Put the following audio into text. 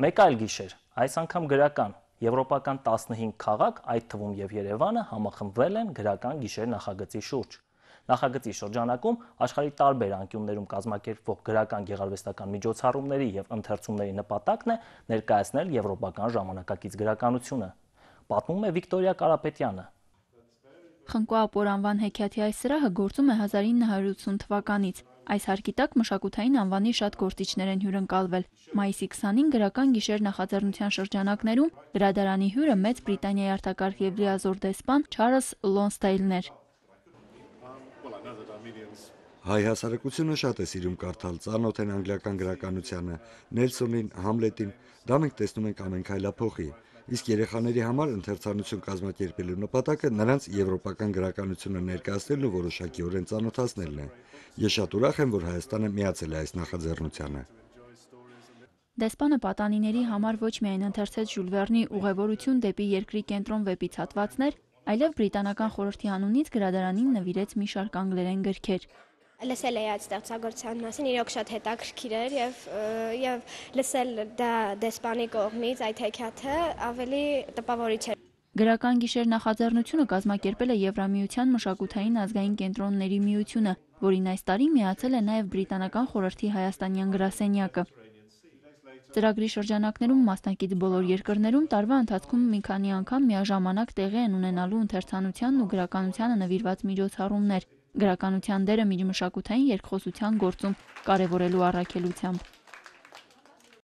Մեկ այլ գիշեր, այս անգամ գրական, եվրոպական 15 քաղաք, այդ թվում եւ Երևանը համախմբվել են գրական գիշեր նախագծի շուրջ։ Նախագծի շրջանակում աշխարհի տարբեր անկյուններում կազմակերպվող գրական գեղարվեստական միջոցառումների եւ ընթերցումների նպատակն է ներկայացնել եվրոպական ժամանակակից գրականությունը։ Պատմում է Վիկտորիա Կարապետյանը։ Խնկո ապորանվան հեքիաթի այս սրահը գործում է 1980 թվականից։ Այս հարկի տակ մշակութային անվանի շատ գործիչներ են հյուրընկալվել։ Մայիսի 20-ին գրական գիշեր նախաձեռնության շրջանակներում գրադարանի հյուրը Մեծ Բրիտանիայի արտակարգ եւ լիազոր դեսպան Չարլզ Լոնստեյլն էր։ Հայ հասարակությունը շատ է սիրում կարդալ ծանոթ են անգլիական գրականությանը, Նելսոնին, Համլետին, դա մենք տեսնում ենք ամեն քայլափոխի իսկ երեխաների համար ընթերցանություն կազմակերպելու նպատակը նրանց եվրոպական գրականությունը ներկայացնելն ու որոշակիորեն ծանոթացնելն է։ Ես շատ ուրախ եմ, որ Հայաստանը միացել է այս նախաձեռնությանը։ Դեսպանը պատանիների համար ոչ միայն ընթերցեց Ժյուլ Վերնի ուղևորություն դեպի երկրի կենտրոն վեպից հատվածներ, այլև բրիտանական խորհրդի անունից գրադարանին նվիրեց մի շարք անգլերեն գրքեր լսել էի այդ ստեղծագործության մասին, իրոք շատ հետաքրքիր էր եւ եւ լսել դա դեսպանի կողմից այդ հեքիաթը ավելի տպավորիչ էր։ Գրական գիշեր նախաձեռնությունը կազմակերպել է Եվրամիության մշակութային ազգային կենտրոնների միությունը, որին այս տարի միացել է նաև բրիտանական խորհրդի հայաստանյան գրասենյակը։ Ծրագրի շրջանակներում մասնակից բոլոր երկրներում տարվա ընթացքում մի քանի անգամ միաժամանակ տեղի են ունենալու ընթերցանությանն ու գրականությանը նվիրված միջոցառումներ գրականության դերը միջմշակութային երկխոսության գործում կարևորելու առաքելությամբ։